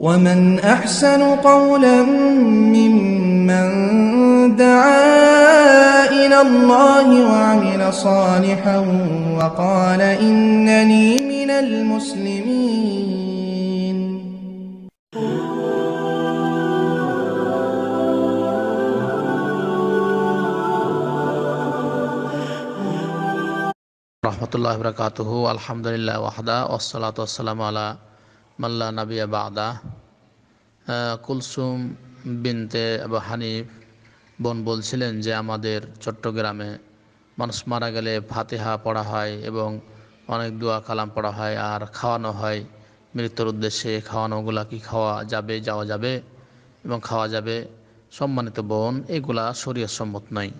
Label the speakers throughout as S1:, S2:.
S1: ومن أحسن قولا ممن دعا إلى الله وعمل صالحا وقال إنني من المسلمين
S2: رحمة الله وبركاته الحمد لله وحده والصلاة والسلام على মাল্লা নাবিয়া বাদা কুলসুম বিনতে আবা হানিফ বোন বলছিলেন যে আমাদের চট্টগ্রামে মানুষ মারা গেলে ফাতেহা পড়া হয় এবং অনেক দোয়া কালাম পড়া হয় আর খাওয়ানো হয় মৃত্যুর উদ্দেশ্যে খাওয়ানোগুলা কি খাওয়া যাবে যাওয়া যাবে এবং খাওয়া যাবে সম্মানিত বোন এগুলা শরীয় সম্মত নয়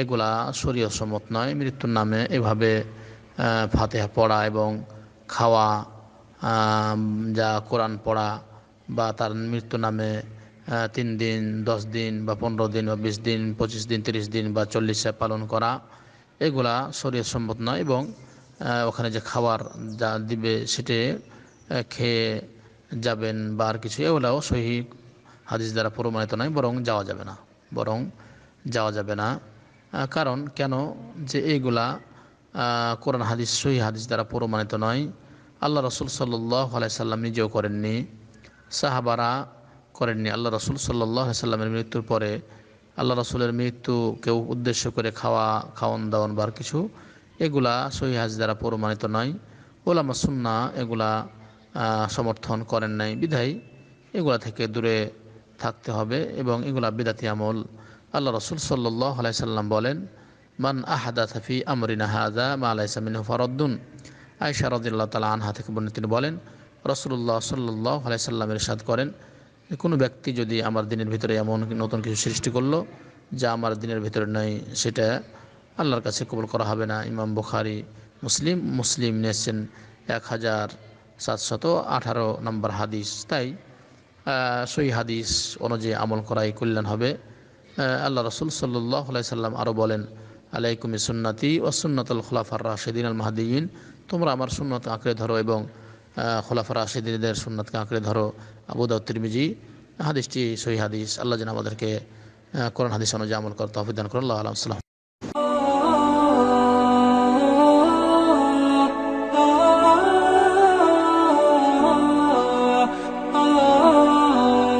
S2: এগুলা শরীয় সম্মত নয় মৃত্যুর নামে এভাবে ফাতেহা পড়া এবং খাওয়া যা কোরআন পড়া বা তার মৃত্যু নামে তিন দিন দশ দিন বা পনেরো দিন বা বিশ দিন পঁচিশ দিন তিরিশ দিন বা চল্লিশে পালন করা এগুলা শরীর সম্ভব নয় এবং ওখানে যে খাবার যা দিবে সেটি খেয়ে যাবেন বা আর কিছু এগুলাও সহি হাদিস দ্বারা প্রমাণিত নয় বরং যাওয়া যাবে না বরং যাওয়া যাবে না কারণ কেন যে এইগুলা কোরআন হাদিস সহি হাদিস দ্বারা প্রমাণিত নয় আল্লাহ রসুল সাল্লাহ সাল্লাম নিজেও করেননি সাহাবারা করেননি আল্লাহ রসুল সাল্লাহ সাল্লামের মৃত্যুর পরে আল্লাহ রসুলের কেউ উদ্দেশ্য করে খাওয়া খাওয়ান দাওয়ান বার কিছু এগুলা সহিহাজ দ্বারা প্রমাণিত নয় ওলা সুন্না এগুলা সমর্থন করেন নাই বিধাই এগুলা থেকে দূরে থাকতে হবে এবং এগুলা বিদাতি আমল আল্লাহ রসুল সাল্লাহ সাল্লাম বলেন মান আহাদা থাফি আমরিনা হাজা মা আলাইসামিন ফরদ্দুন আয়সা রদুল্লাহ তালা আনহা থেকে বলেন তিনি বলেন রসুল্লাহ সাল্লাহ আলাইসাল্লামের সাদ করেন কোনো ব্যক্তি যদি আমার দিনের ভিতরে এমন নতুন কিছু সৃষ্টি করলো যা আমার দিনের ভিতরে নয় সেটা আল্লাহর কাছে কবল করা হবে না ইমাম বুখারি মুসলিম মুসলিম নিয়েছেন এক হাজার সাতশত আঠারো নম্বর হাদিস তাই সই হাদিস অনুযায়ী আমল করাই কল্যাণ হবে আল্লাহ রসুল সাল্লাহ সাল্লাম আরও বলেন আলাইকুম সুন্নাতি ওসুন্নাতুল খোলাফার রাশেদিন আল মাহাদিন তোমরা আমার সুন্নত আঁকড়ে ধরো এবং খোলাফার রাশেদিনদের সুন্নতকে আঁকড়ে ধরো আবুদাউ তিরমিজি হাদিসটি সহি হাদিস আল্লাহ যেন আমাদেরকে করোন হাদিস অনুযায়ী আমল করার তহফিদান করল্লাহ আলাম সাল্লাম